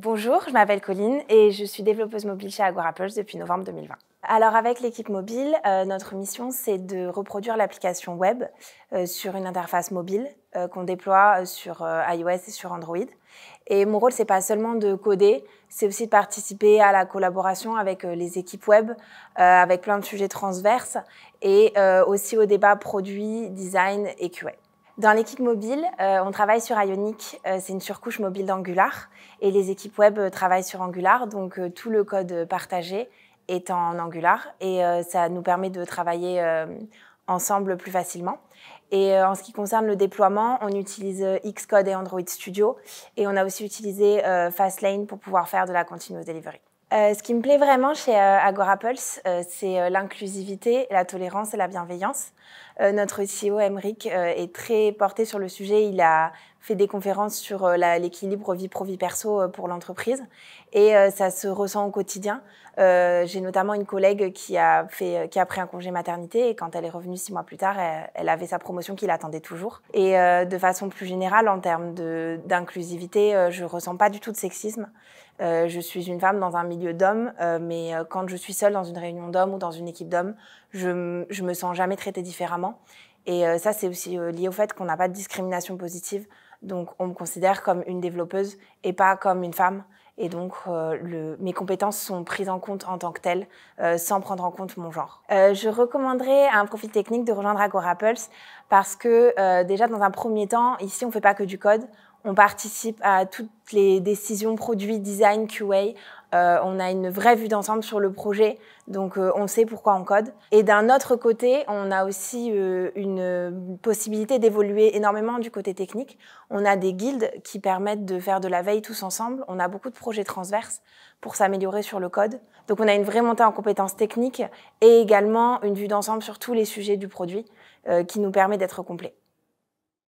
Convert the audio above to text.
Bonjour, je m'appelle Colline et je suis développeuse mobile chez Agorapulse depuis novembre 2020. Alors avec l'équipe mobile, euh, notre mission c'est de reproduire l'application web euh, sur une interface mobile euh, qu'on déploie sur iOS et sur Android. Et mon rôle c'est pas seulement de coder, c'est aussi de participer à la collaboration avec les équipes web, avec plein de sujets transverses et aussi au débat produit, design et QA. Dans l'équipe mobile, euh, on travaille sur Ionic, euh, c'est une surcouche mobile d'Angular, et les équipes web euh, travaillent sur Angular, donc tout le code partagé est en Angular, et ça nous permet de travailler ensemble plus facilement. Et en ce qui concerne le déploiement, on utilise Xcode et Android Studio, et on a aussi utilisé Fastlane pour pouvoir faire de la continuous delivery. ce qui me plaît vraiment chez Agora Pulse, c'est l'inclusivité, la tolérance et la bienveillance. Euh, notre CEO, Emric, euh, est très porté sur le sujet. Il a fait des conférences sur euh, l'équilibre vie pro-vie perso pour l'entreprise et ça se ressent au quotidien. Euh, J'ai notamment une collègue qui a, fait, qui a pris un congé maternité et quand elle est revenue six mois plus tard, elle, avait sa promotion qui l'attendait toujours. Et de façon plus générale, en termes d'inclusivité, je ne ressens pas du tout de sexisme. je suis une femme dans un milieu d'hommes, mais quand je suis seule dans une réunion d'hommes ou dans une équipe d'hommes, je, je me sens jamais traitée différemment et euh, ça, c'est aussi euh, lié au fait qu'on n'a pas de discrimination positive. Donc, on me considère comme une développeuse et pas comme une femme. Et donc, euh, mes compétences sont prises en compte en tant que telles, sans prendre en compte mon genre. je recommanderais à un profil technique de rejoindre Agora Pulse parce que déjà, dans un premier temps, ici, on ne fait pas que du code. On participe à toutes les décisions produits, design, QA. Euh, on a une vraie vue d'ensemble sur le projet, donc euh, on sait pourquoi on code. Et d'un autre côté, on a aussi euh, une possibilité d'évoluer énormément du côté technique. On a des guildes qui permettent de faire de la veille tous ensemble. On a beaucoup de projets transverses pour s'améliorer sur le code. Donc on a une vraie montée en compétences techniques et également une vue d'ensemble sur tous les sujets du produit qui nous permet d'être complet.